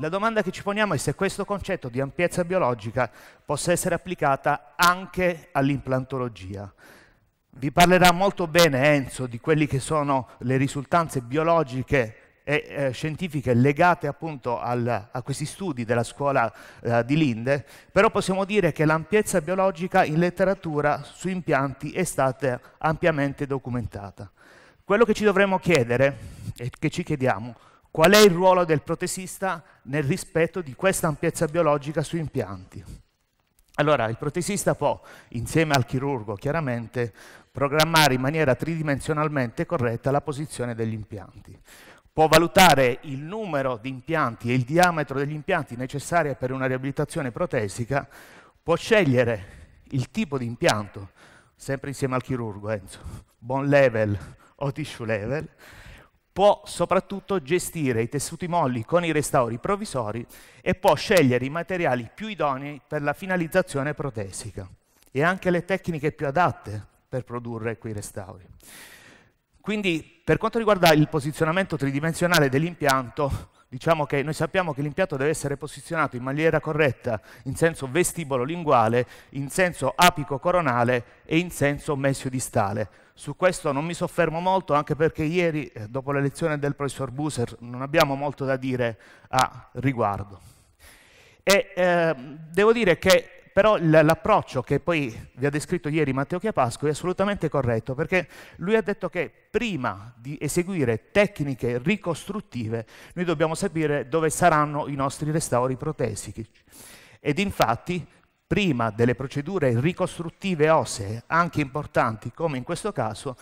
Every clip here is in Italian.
la domanda che ci poniamo è se questo concetto di ampiezza biologica possa essere applicata anche all'implantologia. Vi parlerà molto bene Enzo di quelle che sono le risultanze biologiche e eh, scientifiche legate appunto al, a questi studi della scuola eh, di Linde, però possiamo dire che l'ampiezza biologica in letteratura su impianti è stata ampiamente documentata. Quello che ci dovremmo chiedere e che ci chiediamo Qual è il ruolo del protesista nel rispetto di questa ampiezza biologica su impianti? Allora, il protesista può, insieme al chirurgo chiaramente, programmare in maniera tridimensionalmente corretta la posizione degli impianti. Può valutare il numero di impianti e il diametro degli impianti necessari per una riabilitazione protesica, può scegliere il tipo di impianto, sempre insieme al chirurgo, Enzo, bone level o tissue level, può soprattutto gestire i tessuti molli con i restauri provvisori e può scegliere i materiali più idonei per la finalizzazione protesica e anche le tecniche più adatte per produrre quei restauri. Quindi per quanto riguarda il posizionamento tridimensionale dell'impianto, diciamo che noi sappiamo che l'impianto deve essere posizionato in maniera corretta, in senso vestibolo-linguale, in senso apico-coronale e in senso mesio-distale. Su questo non mi soffermo molto, anche perché ieri, eh, dopo la lezione del professor Buser, non abbiamo molto da dire a riguardo. E, eh, devo dire che però l'approccio che poi vi ha descritto ieri Matteo Chiapasco è assolutamente corretto, perché lui ha detto che prima di eseguire tecniche ricostruttive noi dobbiamo sapere dove saranno i nostri restauri protesici. Ed infatti prima delle procedure ricostruttive ossee, anche importanti come in questo caso,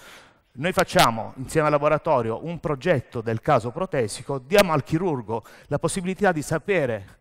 noi facciamo insieme al laboratorio un progetto del caso protesico, diamo al chirurgo la possibilità di sapere